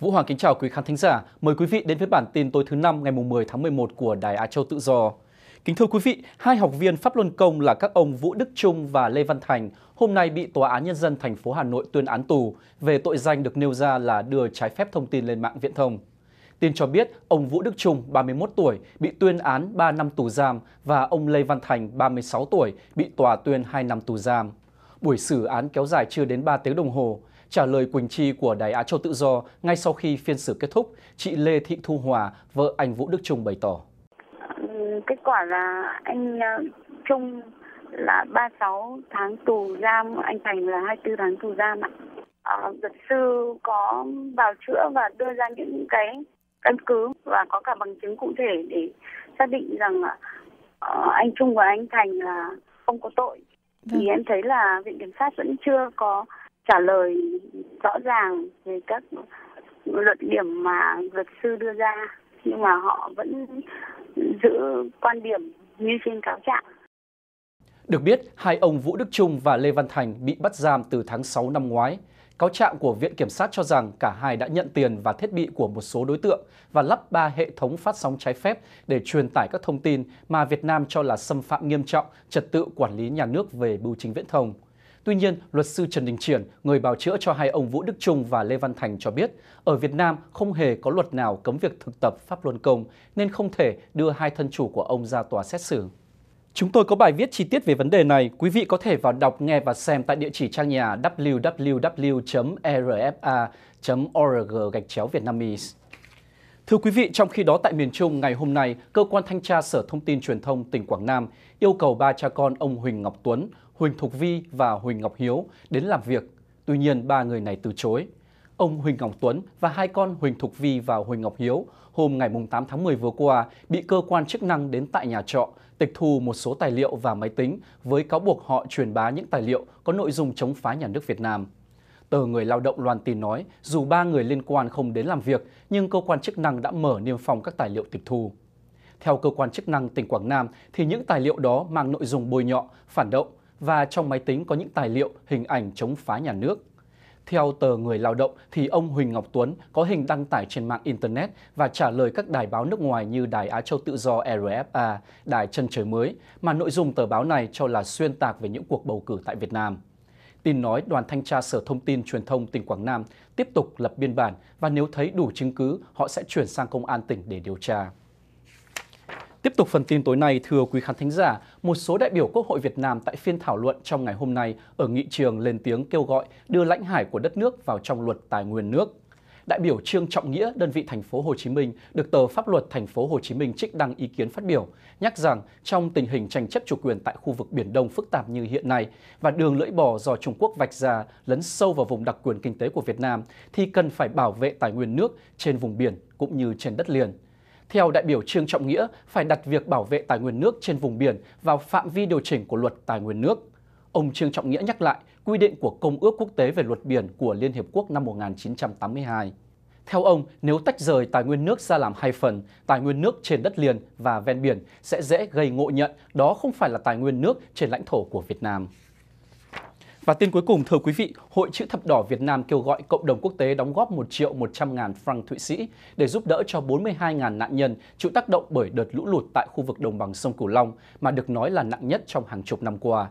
Vũ Hoàng kính chào quý khán thính giả. Mời quý vị đến với bản tin tối thứ năm ngày 10 tháng 11 của Đài Á Châu Tự Do. Kính thưa quý vị, hai học viên Pháp Luân Công là các ông Vũ Đức Trung và Lê Văn Thành hôm nay bị Tòa án Nhân dân thành phố Hà Nội tuyên án tù về tội danh được nêu ra là đưa trái phép thông tin lên mạng viễn thông. Tin cho biết ông Vũ Đức Trung, 31 tuổi, bị tuyên án 3 năm tù giam và ông Lê Văn Thành, 36 tuổi, bị tòa tuyên 2 năm tù giam. Buổi xử án kéo dài chưa đến 3 tiếng đồng hồ. Trả lời Quỳnh Chi của Đài Á Châu Tự Do ngay sau khi phiên xử kết thúc, chị Lê Thị Thu Hòa, vợ anh Vũ Đức Trung bày tỏ. Ừ, kết quả là anh ờ, Trung là 36 tháng tù giam, anh Thành là 24 tháng tù giam ạ. À, luật sư có bào chữa và đưa ra những cái căn cứ và có cả bằng chứng cụ thể để xác định rằng uh, anh Trung và anh Thành là không có tội. Vâng. Thì em thấy là Viện Kiểm sát vẫn chưa có trả lời rõ ràng về các luận điểm mà luật sư đưa ra nhưng mà họ vẫn giữ quan điểm như trên cáo trạng. Được biết, hai ông Vũ Đức Trung và Lê Văn Thành bị bắt giam từ tháng 6 năm ngoái. Cáo trạng của Viện Kiểm sát cho rằng cả hai đã nhận tiền và thiết bị của một số đối tượng và lắp ba hệ thống phát sóng trái phép để truyền tải các thông tin mà Việt Nam cho là xâm phạm nghiêm trọng trật tự quản lý nhà nước về bưu chính viễn thông. Tuy nhiên, luật sư Trần Đình Triển, người bào chữa cho hai ông Vũ Đức Trung và Lê Văn Thành cho biết, ở Việt Nam không hề có luật nào cấm việc thực tập pháp luân công nên không thể đưa hai thân chủ của ông ra tòa xét xử. Chúng tôi có bài viết chi tiết về vấn đề này, quý vị có thể vào đọc, nghe và xem tại địa chỉ trang nhà www.rfa.org gạch chéo vietnamese. Thưa quý vị, trong khi đó tại miền Trung, ngày hôm nay, Cơ quan Thanh tra Sở Thông tin Truyền thông tỉnh Quảng Nam yêu cầu ba cha con ông Huỳnh Ngọc Tuấn, Huỳnh Thục Vi và Huỳnh Ngọc Hiếu đến làm việc. Tuy nhiên, ba người này từ chối. Ông Huỳnh Ngọc Tuấn và hai con Huỳnh Thục Vi và Huỳnh Ngọc Hiếu hôm ngày 8 tháng 10 vừa qua bị cơ quan chức năng đến tại nhà trọ, tịch thu một số tài liệu và máy tính với cáo buộc họ truyền bá những tài liệu có nội dung chống phá nhà nước Việt Nam tờ Người Lao động loan tin nói dù ba người liên quan không đến làm việc, nhưng cơ quan chức năng đã mở niêm phong các tài liệu tịch thu. Theo cơ quan chức năng tỉnh Quảng Nam, thì những tài liệu đó mang nội dung bôi nhọ, phản động và trong máy tính có những tài liệu hình ảnh chống phá nhà nước. Theo tờ Người Lao động thì ông Huỳnh Ngọc Tuấn có hình đăng tải trên mạng Internet và trả lời các đài báo nước ngoài như Đài Á Châu Tự Do RFA, Đài Chân Trời Mới, mà nội dung tờ báo này cho là xuyên tạc về những cuộc bầu cử tại Việt Nam. Tin nói đoàn thanh tra Sở Thông tin Truyền thông tỉnh Quảng Nam tiếp tục lập biên bản và nếu thấy đủ chứng cứ, họ sẽ chuyển sang công an tỉnh để điều tra. Tiếp tục phần tin tối nay, thưa quý khán thính giả, một số đại biểu Quốc hội Việt Nam tại phiên thảo luận trong ngày hôm nay ở nghị trường lên tiếng kêu gọi đưa lãnh hải của đất nước vào trong luật tài nguyên nước đại biểu Trương Trọng Nghĩa, đơn vị thành phố Hồ Chí Minh, được tờ Pháp luật thành phố Hồ Chí Minh trích đăng ý kiến phát biểu, nhắc rằng trong tình hình tranh chấp chủ quyền tại khu vực Biển Đông phức tạp như hiện nay và đường lưỡi bò do Trung Quốc vạch ra lấn sâu vào vùng đặc quyền kinh tế của Việt Nam thì cần phải bảo vệ tài nguyên nước trên vùng biển cũng như trên đất liền. Theo đại biểu Trương Trọng Nghĩa, phải đặt việc bảo vệ tài nguyên nước trên vùng biển vào phạm vi điều chỉnh của luật tài nguyên nước ông Trương Trọng Nghĩa nhắc lại quy định của Công ước Quốc tế về luật biển của Liên Hiệp Quốc năm 1982. Theo ông, nếu tách rời tài nguyên nước ra làm hai phần, tài nguyên nước trên đất liền và ven biển sẽ dễ gây ngộ nhận đó không phải là tài nguyên nước trên lãnh thổ của Việt Nam. Và tin cuối cùng, thưa quý vị, Hội Chữ Thập Đỏ Việt Nam kêu gọi cộng đồng quốc tế đóng góp 1 triệu 100 ngàn franc Thụy Sĩ để giúp đỡ cho 42 ngàn nạn nhân chịu tác động bởi đợt lũ lụt tại khu vực đồng bằng sông Cửu Long mà được nói là nặng nhất trong hàng chục năm qua.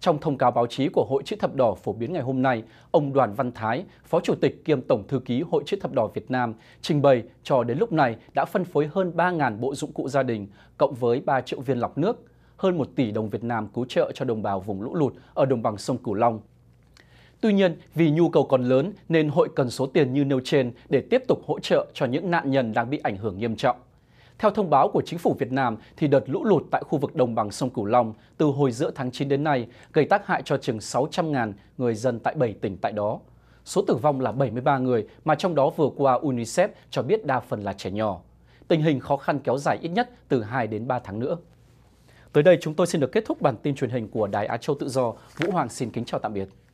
Trong thông cáo báo chí của Hội Chữ Thập Đỏ phổ biến ngày hôm nay, ông Đoàn Văn Thái, Phó Chủ tịch kiêm Tổng Thư ký Hội Chữ Thập Đỏ Việt Nam, trình bày cho đến lúc này đã phân phối hơn 3.000 bộ dụng cụ gia đình, cộng với 3 triệu viên lọc nước, hơn 1 tỷ đồng Việt Nam cứu trợ cho đồng bào vùng lũ lụt ở đồng bằng sông Cửu Long. Tuy nhiên, vì nhu cầu còn lớn nên hội cần số tiền như nêu trên để tiếp tục hỗ trợ cho những nạn nhân đang bị ảnh hưởng nghiêm trọng. Theo thông báo của chính phủ Việt Nam, thì đợt lũ lụt tại khu vực đồng bằng sông Cửu Long từ hồi giữa tháng 9 đến nay gây tác hại cho chừng 600.000 người dân tại 7 tỉnh tại đó. Số tử vong là 73 người, mà trong đó vừa qua UNICEF cho biết đa phần là trẻ nhỏ. Tình hình khó khăn kéo dài ít nhất từ 2 đến 3 tháng nữa. Tới đây chúng tôi xin được kết thúc bản tin truyền hình của Đài Á Châu Tự Do. Vũ Hoàng xin kính chào tạm biệt.